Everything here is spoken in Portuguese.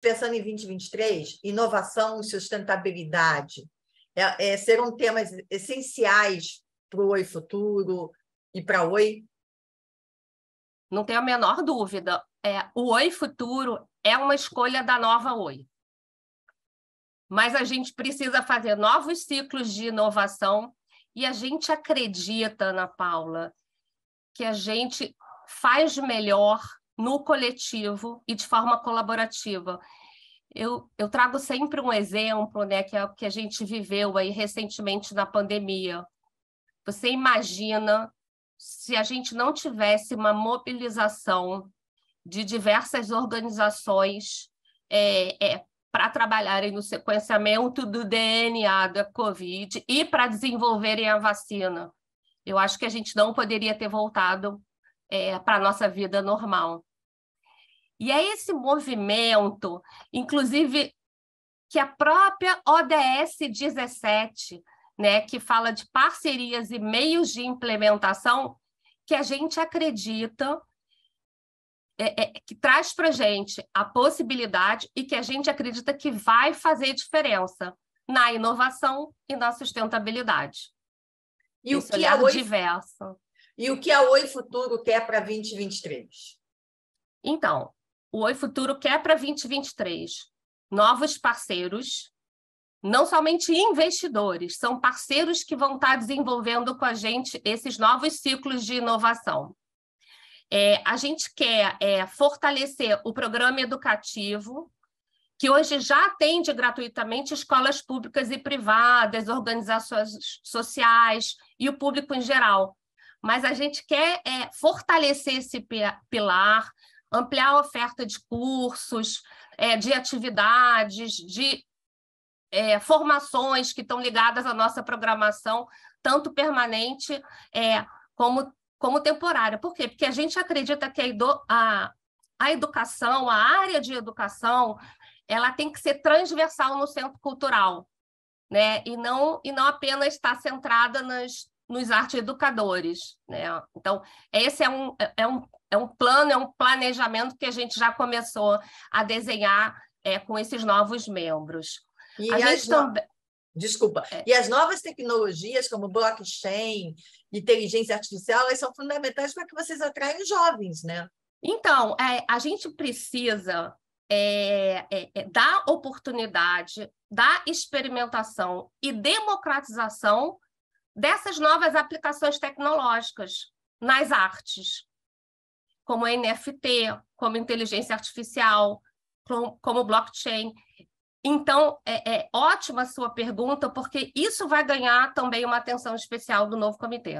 pensando em 2023, inovação e sustentabilidade é, é, serão temas essenciais para o Oi Futuro e para Oi? Não tenho a menor dúvida. É, o Oi Futuro é uma escolha da nova Oi. Mas a gente precisa fazer novos ciclos de inovação e a gente acredita, Ana Paula, que a gente faz melhor no coletivo e de forma colaborativa. Eu, eu trago sempre um exemplo, né, que é o que a gente viveu aí recentemente na pandemia. Você imagina se a gente não tivesse uma mobilização de diversas organizações é, é, para trabalharem no sequenciamento do DNA da Covid e para desenvolverem a vacina. Eu acho que a gente não poderia ter voltado é, para a nossa vida normal. E é esse movimento, inclusive, que a própria ODS 17, né, que fala de parcerias e meios de implementação, que a gente acredita é, é, que traz para a gente a possibilidade e que a gente acredita que vai fazer diferença na inovação e na sustentabilidade. E o que a é Oi, diverso. E o que a é Oi Futuro quer para 2023? Então, o Oi Futuro quer para 2023 novos parceiros, não somente investidores, são parceiros que vão estar tá desenvolvendo com a gente esses novos ciclos de inovação. É, a gente quer é, fortalecer o programa educativo, que hoje já atende gratuitamente escolas públicas e privadas, organizações sociais e o público em geral. Mas a gente quer é, fortalecer esse pilar, ampliar a oferta de cursos, é, de atividades, de é, formações que estão ligadas à nossa programação, tanto permanente é, como, como temporária. Por quê? Porque a gente acredita que a, a, a educação, a área de educação, ela tem que ser transversal no centro cultural, né? E não, e não apenas estar tá centrada nas, nos arte educadores, né? Então, esse é um, é, é um é um plano, é um planejamento que a gente já começou a desenhar é, com esses novos membros. E a gente também. Desculpa. É. E as novas tecnologias, como blockchain, inteligência artificial, elas são fundamentais para que vocês atraiam jovens, né? Então, é, a gente precisa é, é, é dar oportunidade, dar experimentação e democratização dessas novas aplicações tecnológicas nas artes como NFT, como inteligência artificial, como blockchain. Então, é, é ótima a sua pergunta, porque isso vai ganhar também uma atenção especial do novo comitê.